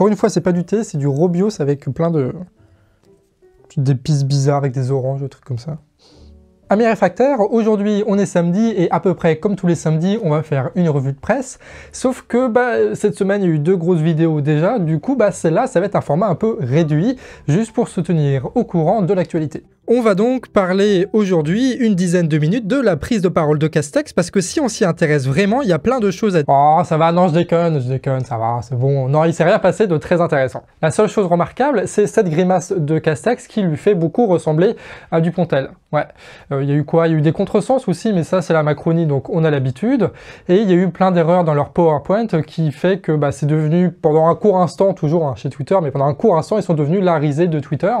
Pour une fois, c'est pas du thé, c'est du Robios avec plein de des d'épices bizarres avec des oranges, des trucs comme ça. Amis réfractaires, aujourd'hui on est samedi et à peu près comme tous les samedis on va faire une revue de presse. Sauf que bah, cette semaine il y a eu deux grosses vidéos déjà, du coup bah, celle-là ça va être un format un peu réduit, juste pour se tenir au courant de l'actualité. On va donc parler aujourd'hui une dizaine de minutes de la prise de parole de Castex parce que si on s'y intéresse vraiment, il y a plein de choses à dire. Oh, ça va, non, je déconne, je déconne, ça va, c'est bon. Non, il s'est rien passé de très intéressant. La seule chose remarquable, c'est cette grimace de Castex qui lui fait beaucoup ressembler à Dupontel. Ouais, euh, il y a eu quoi Il y a eu des contresens aussi, mais ça c'est la Macronie, donc on a l'habitude. Et il y a eu plein d'erreurs dans leur PowerPoint qui fait que bah, c'est devenu pendant un court instant, toujours hein, chez Twitter, mais pendant un court instant, ils sont devenus la risée de Twitter.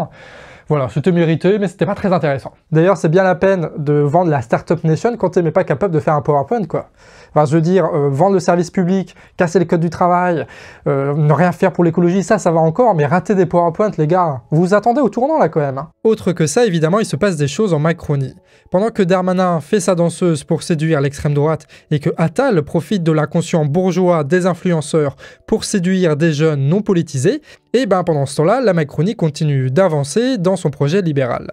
Voilà, c'était mérité, mais c'était pas très intéressant. D'ailleurs, c'est bien la peine de vendre la Startup Nation quand t'es pas capable de faire un PowerPoint, quoi enfin, je veux dire, euh, vendre le service public, casser les codes du travail, euh, ne rien faire pour l'écologie, ça, ça va encore, mais rater des PowerPoint, les gars, vous vous attendez au tournant là quand même. Hein. Autre que ça, évidemment, il se passe des choses en Macronie. Pendant que Darmanin fait sa danseuse pour séduire l'extrême droite et que Attal profite de l'inconscient bourgeois des influenceurs pour séduire des jeunes non politisés, et eh ben pendant ce temps-là, la Macronie continue d'avancer dans son projet libéral.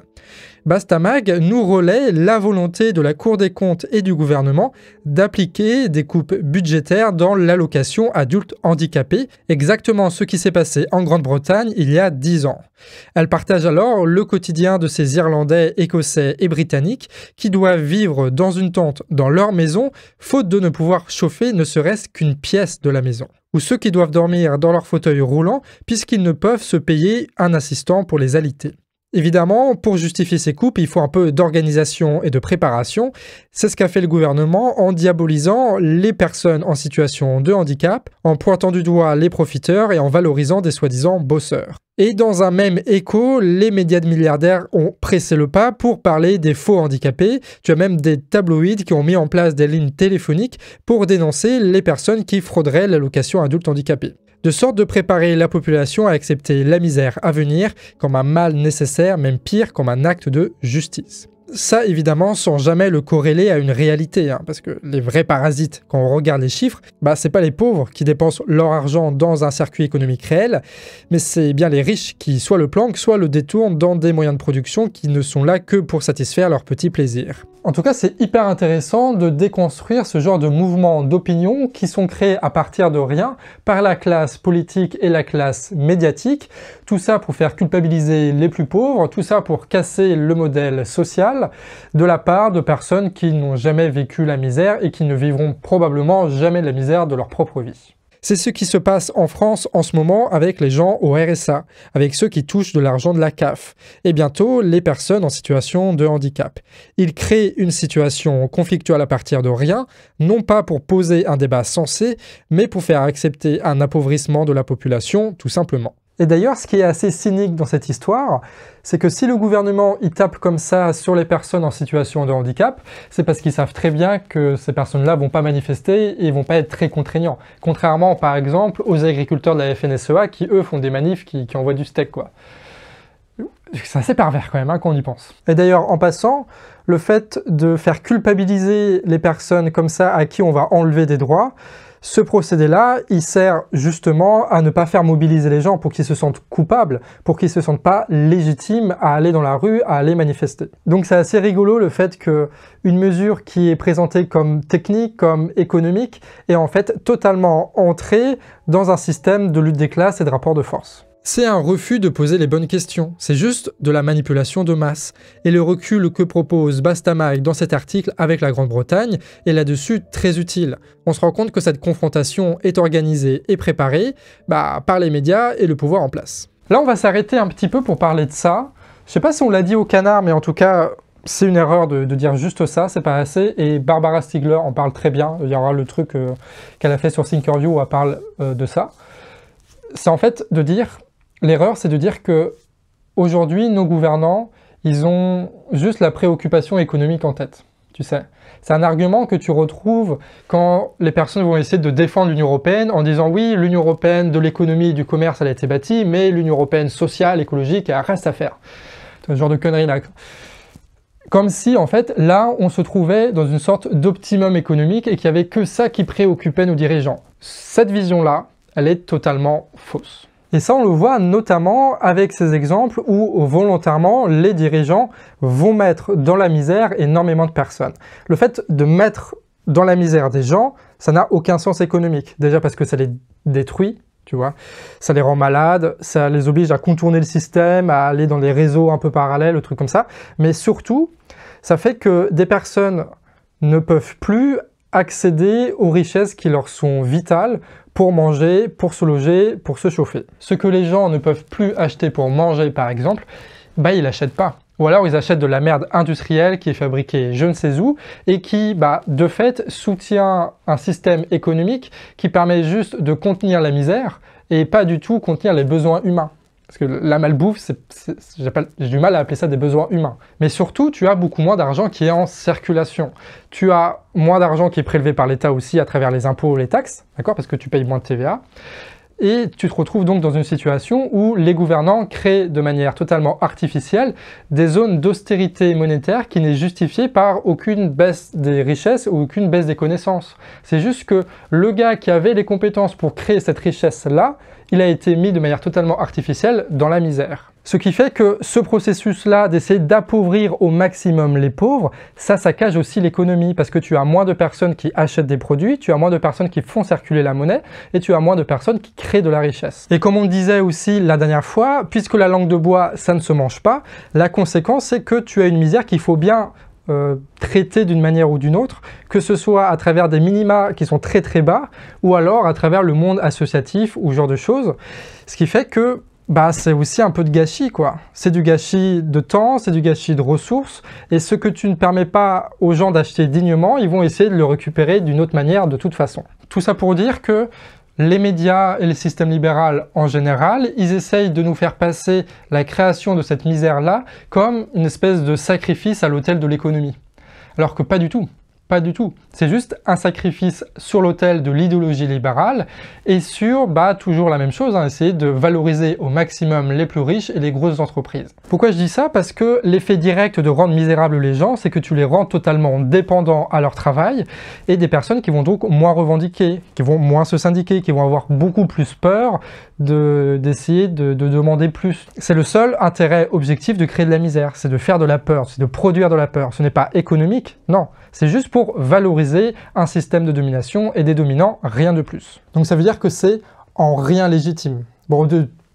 Bastamag nous relaie la volonté de la Cour des comptes et du gouvernement d'appliquer des coupes budgétaires dans l'allocation adultes handicapés, exactement ce qui s'est passé en Grande-Bretagne il y a dix ans. Elle partage alors le quotidien de ces Irlandais, Écossais et Britanniques qui doivent vivre dans une tente dans leur maison, faute de ne pouvoir chauffer ne serait-ce qu'une pièce de la maison ou ceux qui doivent dormir dans leur fauteuil roulant puisqu'ils ne peuvent se payer un assistant pour les aliter. Évidemment, pour justifier ces coupes, il faut un peu d'organisation et de préparation. C'est ce qu'a fait le gouvernement en diabolisant les personnes en situation de handicap, en pointant du doigt les profiteurs et en valorisant des soi-disant bosseurs. Et dans un même écho, les médias de milliardaires ont pressé le pas pour parler des faux handicapés. Tu as même des tabloïds qui ont mis en place des lignes téléphoniques pour dénoncer les personnes qui frauderaient l'allocation adulte handicapé de sorte de préparer la population à accepter la misère à venir comme un mal nécessaire, même pire, comme un acte de justice ça, évidemment, sans jamais le corréler à une réalité, hein, parce que les vrais parasites, quand on regarde les chiffres, bah, c'est pas les pauvres qui dépensent leur argent dans un circuit économique réel, mais c'est bien les riches qui soit le planquent, soit le détournent dans des moyens de production qui ne sont là que pour satisfaire leurs petits plaisirs. En tout cas, c'est hyper intéressant de déconstruire ce genre de mouvements d'opinion qui sont créés à partir de rien par la classe politique et la classe médiatique. Tout ça pour faire culpabiliser les plus pauvres, tout ça pour casser le modèle social de la part de personnes qui n'ont jamais vécu la misère et qui ne vivront probablement jamais la misère de leur propre vie. C'est ce qui se passe en France en ce moment avec les gens au RSA, avec ceux qui touchent de l'argent de la CAF, et bientôt les personnes en situation de handicap. Ils créent une situation conflictuelle à partir de rien, non pas pour poser un débat sensé, mais pour faire accepter un appauvrissement de la population, tout simplement. Et d'ailleurs, ce qui est assez cynique dans cette histoire, c'est que si le gouvernement y tape comme ça sur les personnes en situation de handicap, c'est parce qu'ils savent très bien que ces personnes-là vont pas manifester et vont pas être très contraignants. Contrairement, par exemple, aux agriculteurs de la FNSEA qui, eux, font des manifs qui, envoient du steak, quoi. C'est assez pervers quand même hein, quand on y pense. Et d'ailleurs, en passant, le fait de faire culpabiliser les personnes comme ça à qui on va enlever des droits, ce procédé-là, il sert justement à ne pas faire mobiliser les gens pour qu'ils se sentent coupables, pour qu'ils ne se sentent pas légitimes à aller dans la rue, à aller manifester. Donc c'est assez rigolo le fait que une mesure qui est présentée comme technique, comme économique, est en fait totalement entrée dans un système de lutte des classes et de rapport de force c'est un refus de poser les bonnes questions, c'est juste de la manipulation de masse. Et le recul que propose Bastamag dans cet article avec la Grande-Bretagne est là-dessus très utile. On se rend compte que cette confrontation est organisée et préparée bah, par les médias et le pouvoir en place. Là, on va s'arrêter un petit peu pour parler de ça. Je sais pas si on l'a dit au canard, mais en tout cas, c'est une erreur de, dire juste ça, c'est pas assez. Et Barbara Stigler en parle très bien. Il y aura le truc euh, qu'elle a fait sur Thinkerview où elle parle euh, de ça. C'est en fait de dire L'erreur, c'est de dire que aujourd'hui, nos gouvernants, ils ont juste la préoccupation économique en tête. Tu sais, c'est un argument que tu retrouves quand les personnes vont essayer de défendre l'Union européenne en disant oui, l'Union européenne de l'économie et du commerce, elle a été bâtie, mais l'Union européenne sociale, écologique, elle reste à faire. un genre de connerie là. Comme si, en fait, là, on se trouvait dans une sorte d'optimum économique et qu'il n'y avait que ça qui préoccupait nos dirigeants. Cette vision-là, elle est totalement fausse. Et ça, on le voit notamment avec ces exemples où volontairement les dirigeants vont mettre dans la misère énormément de personnes. Le fait de mettre dans la misère des gens, ça n'a aucun sens économique. Déjà parce que ça les détruit, tu vois. Ça les rend malades, ça les oblige à contourner le système, à aller dans des réseaux un peu parallèles, trucs comme ça. Mais surtout, ça fait que des personnes ne peuvent plus accéder aux richesses qui leur sont vitales pour manger, pour se loger, pour se chauffer. Ce que les gens ne peuvent plus acheter pour manger par exemple, bah ils n'achètent pas. Ou alors ils achètent de la merde industrielle qui est fabriquée je ne sais où et qui, bah, de fait, soutient un système économique qui permet juste de contenir la misère et pas du tout contenir les besoins humains. Parce que la malbouffe, j'ai du mal à appeler ça des besoins humains. Mais surtout, tu as beaucoup moins d'argent qui est en circulation. Tu as moins d'argent qui est prélevé par l'État aussi à travers les impôts ou les taxes, Parce que tu payes moins de TVA. Et tu te retrouves donc dans une situation où les gouvernants créent de manière totalement artificielle des zones d'austérité monétaire qui n'est justifiée par aucune baisse des richesses ou aucune baisse des connaissances. C'est juste que le gars qui avait les compétences pour créer cette richesse-là il a été mis de manière totalement artificielle dans la misère. Ce qui fait que ce processus-là d'essayer d'appauvrir au maximum les pauvres, ça saccage aussi l'économie parce que tu as moins de personnes qui achètent des produits, tu as moins de personnes qui font circuler la monnaie et tu as moins de personnes qui créent de la richesse. Et comme on disait aussi la dernière fois, puisque la langue de bois, ça ne se mange pas, la conséquence c'est que tu as une misère qu'il faut bien euh, traité d'une manière ou d'une autre, que ce soit à travers des minima qui sont très très bas, ou alors à travers le monde associatif ou genre de choses. Ce qui fait que bah, c'est aussi un peu de gâchis, quoi. C'est du gâchis de temps, c'est du gâchis de ressources, et ce que tu ne permets pas aux gens d'acheter dignement, ils vont essayer de le récupérer d'une autre manière de toute façon. Tout ça pour dire que les médias et le système libéral en général, ils essayent de nous faire passer la création de cette misère-là comme une espèce de sacrifice à l'autel de l'économie. Alors que pas du tout, pas du tout. C'est juste un sacrifice sur l'autel de l'idéologie libérale et sur, bah, toujours la même chose, hein, essayer de valoriser au maximum les plus riches et les grosses entreprises. Pourquoi je dis ça Parce que l'effet direct de rendre misérables les gens, c'est que tu les rends totalement dépendants à leur travail et des personnes qui vont donc moins revendiquer, qui vont moins se syndiquer, qui vont avoir beaucoup plus peur d'essayer de, de, de demander plus. C'est le seul intérêt objectif de créer de la misère, c'est de faire de la peur, c'est de produire de la peur. Ce n'est pas économique, non, c'est juste pour valoriser un système de domination et des dominants, rien de plus. Donc ça veut dire que c'est en rien légitime. Bon,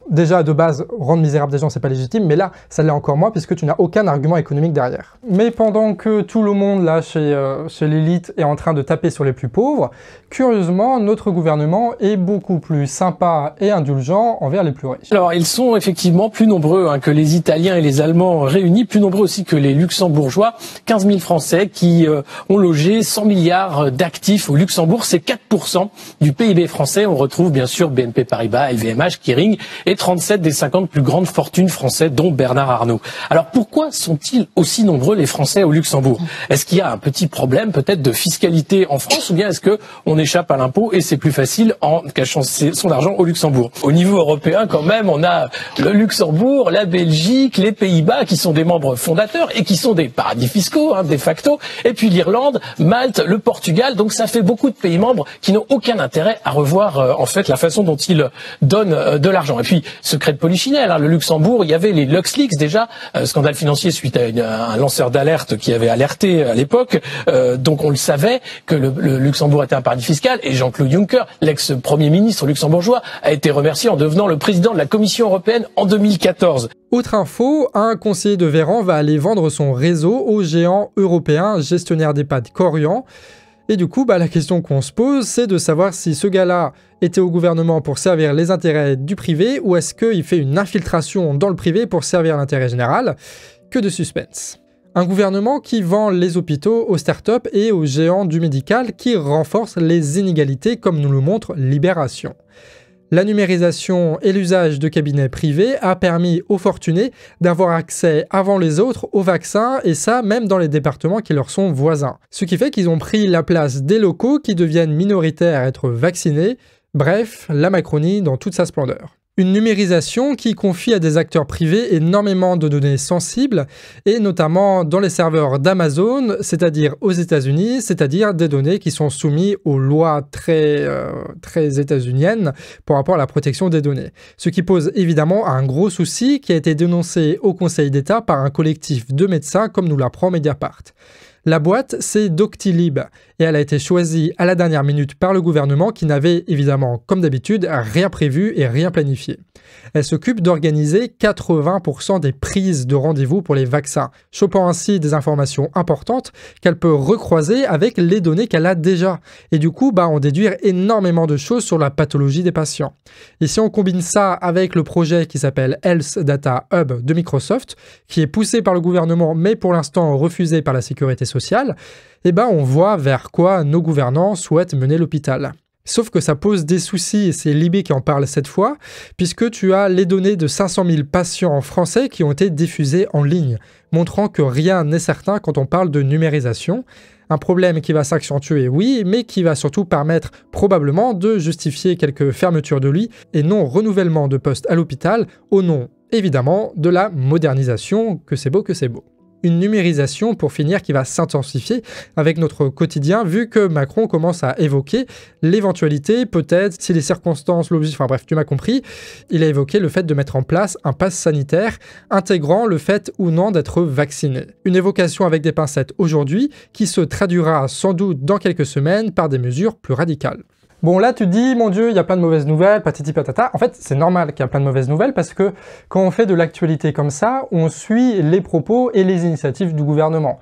déjà de base, rendre misérable des gens, c'est pas légitime, mais là, ça l'est encore moins puisque tu n'as aucun argument économique derrière. Mais pendant que tout le monde là chez, euh, chez l'élite est en train de taper sur les plus pauvres, curieusement, notre gouvernement est beaucoup plus sympa et indulgent envers les plus riches. Alors, ils sont effectivement plus nombreux hein, que les Italiens et les Allemands réunis, plus nombreux aussi que les Luxembourgeois, 15 000 Français qui euh, ont logé 100 milliards d'actifs au Luxembourg, c'est 4% du PIB français. On retrouve bien sûr BNP Paribas, LVMH, Kering 37 des 50 plus grandes fortunes françaises, dont Bernard Arnault. Alors pourquoi sont-ils aussi nombreux les Français au Luxembourg Est-ce qu'il y a un petit problème peut-être de fiscalité en France ou bien est-ce que on échappe à l'impôt et c'est plus facile en cachant son argent au Luxembourg Au niveau européen, quand même, on a le Luxembourg, la Belgique, les Pays-Bas qui sont des membres fondateurs et qui sont des paradis fiscaux, hein, de facto, et puis l'Irlande, Malte, le Portugal. Donc ça fait beaucoup de pays membres qui n'ont aucun intérêt à revoir euh, en fait la façon dont ils donnent euh, de l'argent. Et puis secret de polichinelle. Hein. le Luxembourg, il y avait les LuxLeaks déjà, euh, scandale financier suite à, un lanceur d'alerte qui avait alerté euh, à l'époque. Euh, donc on le savait que le, Luxembourg était un paradis fiscal et Jean-Claude Juncker, l'ex-premier ministre luxembourgeois, a été remercié en devenant le président de la Commission européenne en 2014. Autre info, un conseiller de Véran va aller vendre son réseau au géant européen gestionnaire des d'EHPAD Corian. Et du coup, bah, la question qu'on se pose, c'est de savoir si ce gars-là était au gouvernement pour servir les intérêts du privé ou est-ce qu'il fait une infiltration dans le privé pour servir l'intérêt général. Que de suspense. Un gouvernement qui vend les hôpitaux aux startups et aux géants du médical qui renforce les inégalités comme nous le montre Libération. La numérisation et l'usage de cabinets privés a permis aux fortunés d'avoir accès avant les autres aux vaccins et ça même dans les départements qui leur sont voisins. Ce qui fait qu'ils ont pris la place des locaux qui deviennent minoritaires à être vaccinés. Bref, la Macronie dans toute sa splendeur. Une numérisation qui confie à des acteurs privés énormément de données sensibles, et notamment dans les serveurs d'Amazon, c'est-à-dire aux États-Unis, c'est-à-dire des données qui sont soumises aux lois très, euh, très états-uniennes rapport à la protection des données. Ce qui pose évidemment un gros souci qui a été dénoncé au Conseil d'État par un collectif de médecins, comme nous l'apprend Mediapart. La boîte, c'est Doctilib, et elle a été choisie à la dernière minute par le gouvernement qui n'avait évidemment, comme d'habitude, rien prévu et rien planifié. Elle s'occupe d'organiser 80% des prises de rendez-vous pour les vaccins, chopant ainsi des informations importantes qu'elle peut recroiser avec les données qu'elle a déjà, et du coup, bah, en déduire énormément de choses sur la pathologie des patients. Et si on combine ça avec le projet qui s'appelle Health Data Hub de Microsoft, qui est poussé par le gouvernement mais pour l'instant refusé par la sécurité sociale, eh ben on voit vers quoi nos gouvernants souhaitent mener l'hôpital. Sauf que ça pose des soucis, et c'est Libé qui en parle cette fois, puisque tu as les données de 500 000 patients en français qui ont été diffusées en ligne, montrant que rien n'est certain quand on parle de numérisation. Un problème qui va s'accentuer, oui, mais qui va surtout permettre probablement de justifier quelques fermetures de lits et non renouvellement de postes à l'hôpital, au nom évidemment de la modernisation, que c'est beau, que c'est beau une numérisation pour finir qui va s'intensifier avec notre quotidien vu que Macron commence à évoquer l'éventualité, peut-être, si les circonstances l'obligent, enfin bref, tu m'as compris, il a évoqué le fait de mettre en place un pass sanitaire intégrant le fait ou non d'être vacciné. Une évocation avec des pincettes aujourd'hui qui se traduira sans doute dans quelques semaines par des mesures plus radicales. Bon, là, tu te dis, mon Dieu, il y a plein de mauvaises nouvelles, patiti patata. En fait, c'est normal qu'il y a plein de mauvaises nouvelles parce que quand on fait de l'actualité comme ça, on suit les propos et les initiatives du gouvernement.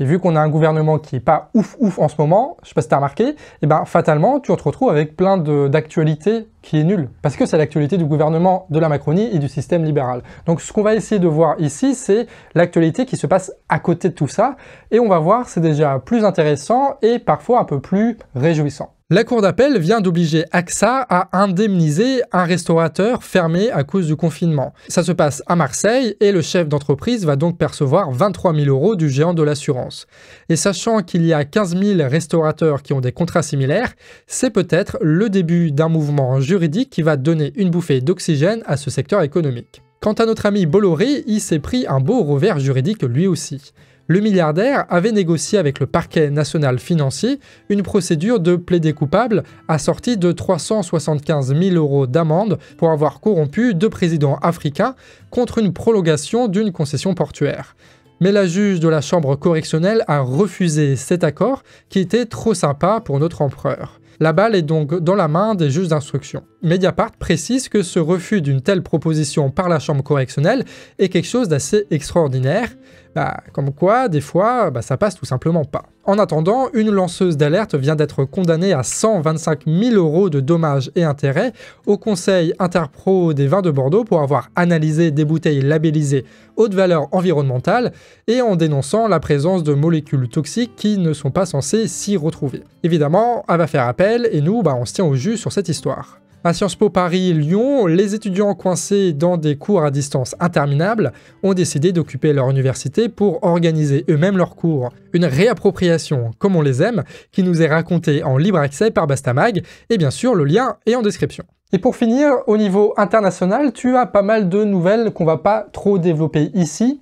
Et vu qu'on a un gouvernement qui est pas ouf ouf en ce moment, je sais pas si t'as remarqué, et eh ben fatalement tu te retrouves avec plein d'actualités qui est nulle. Parce que c'est l'actualité du gouvernement de la Macronie et du système libéral. Donc ce qu'on va essayer de voir ici, c'est l'actualité qui se passe à côté de tout ça. Et on va voir, c'est déjà plus intéressant et parfois un peu plus réjouissant. La Cour d'appel vient d'obliger AXA à indemniser un restaurateur fermé à cause du confinement. Ça se passe à Marseille et le chef d'entreprise va donc percevoir 23 000 euros du géant de l'assurance. Et sachant qu'il y a 15 000 restaurateurs qui ont des contrats similaires, c'est peut-être le début d'un mouvement juridique qui va donner une bouffée d'oxygène à ce secteur économique. Quant à notre ami Bolloré, il s'est pris un beau revers juridique lui aussi le milliardaire avait négocié avec le parquet national financier une procédure de plaidé coupable assortie de 375 000 euros d'amende pour avoir corrompu deux présidents africains contre une prolongation d'une concession portuaire. Mais la juge de la chambre correctionnelle a refusé cet accord qui était trop sympa pour notre empereur. La balle est donc dans la main des juges d'instruction. Mediapart précise que ce refus d'une telle proposition par la chambre correctionnelle est quelque chose d'assez extraordinaire. Bah, comme quoi, des fois, bah, ça passe tout simplement pas. En attendant, une lanceuse d'alerte vient d'être condamnée à 125 000 euros de dommages et intérêts au Conseil Interpro des vins de Bordeaux pour avoir analysé des bouteilles labellisées haute valeur environnementale et en dénonçant la présence de molécules toxiques qui ne sont pas censées s'y retrouver. Évidemment, elle va faire appel et nous, bah, on se tient au jus sur cette histoire. À Sciences Po Paris Lyon, les étudiants coincés dans des cours à distance interminables ont décidé d'occuper leur université pour organiser eux-mêmes leurs cours. Une réappropriation, comme on les aime, qui nous est racontée en libre accès par Bastamag, et bien sûr le lien est en description. Et pour finir, au niveau international, tu as pas mal de nouvelles qu'on va pas trop développer ici.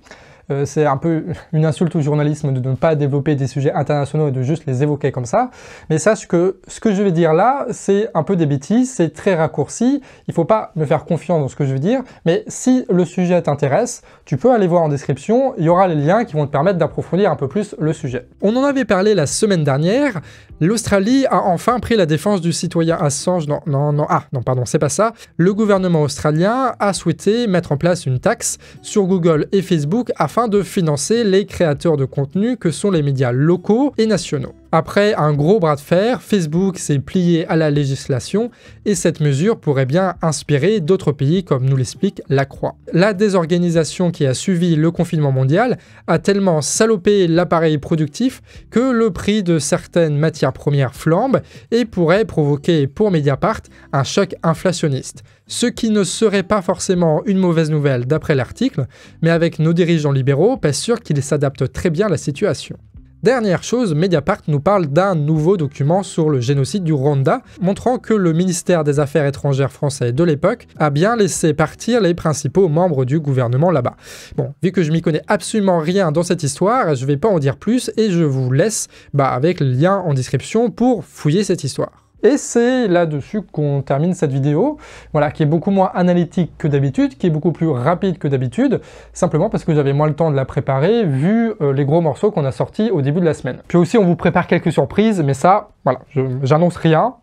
Euh, c'est un peu une insulte au journalisme de ne pas développer des sujets internationaux et de juste les évoquer comme ça. Mais sache que ce que je vais dire là, c'est un peu des bêtises, c'est très raccourci, il ne faut pas me faire confiance dans ce que je veux dire, mais si le sujet t'intéresse, tu peux aller voir en description, il y aura les liens qui vont te permettre d'approfondir un peu plus le sujet. On en avait parlé la semaine dernière, L'Australie a enfin pris la défense du citoyen Assange. Non, non, non, ah, non, pardon, c'est pas ça. Le gouvernement australien a souhaité mettre en place une taxe sur Google et Facebook afin de financer les créateurs de contenu que sont les médias locaux et nationaux. Après un gros bras de fer, Facebook s'est plié à la législation et cette mesure pourrait bien inspirer d'autres pays comme nous l'explique la Croix. La désorganisation qui a suivi le confinement mondial a tellement salopé l'appareil productif que le prix de certaines matières premières flambe et pourrait provoquer pour Mediapart un choc inflationniste. Ce qui ne serait pas forcément une mauvaise nouvelle d'après l'article, mais avec nos dirigeants libéraux, pas sûr qu'ils s'adaptent très bien à la situation. Dernière chose, Mediapart nous parle d'un nouveau document sur le génocide du Rwanda, montrant que le ministère des Affaires étrangères français de l'époque a bien laissé partir les principaux membres du gouvernement là-bas. Bon, vu que je m'y connais absolument rien dans cette histoire, je vais pas en dire plus et je vous laisse bah, avec le lien en description pour fouiller cette histoire. Et c'est là-dessus qu'on termine cette vidéo, voilà, qui est beaucoup moins analytique que d'habitude, qui est beaucoup plus rapide que d'habitude, simplement parce que j'avais moins le temps de la préparer vu euh, les gros morceaux qu'on a sortis au début de la semaine. Puis aussi, on vous prépare quelques surprises, mais ça, voilà, j'annonce rien,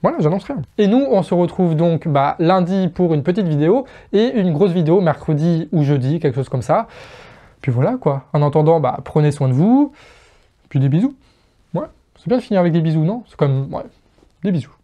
voilà, j'annonce rien. Et nous, on se retrouve donc bah, lundi pour une petite vidéo et une grosse vidéo mercredi ou jeudi, quelque chose comme ça. Puis voilà quoi. En attendant, bah, prenez soin de vous. Puis des bisous. C'est bien de finir avec des bisous, non C'est comme, ouais, des bisous.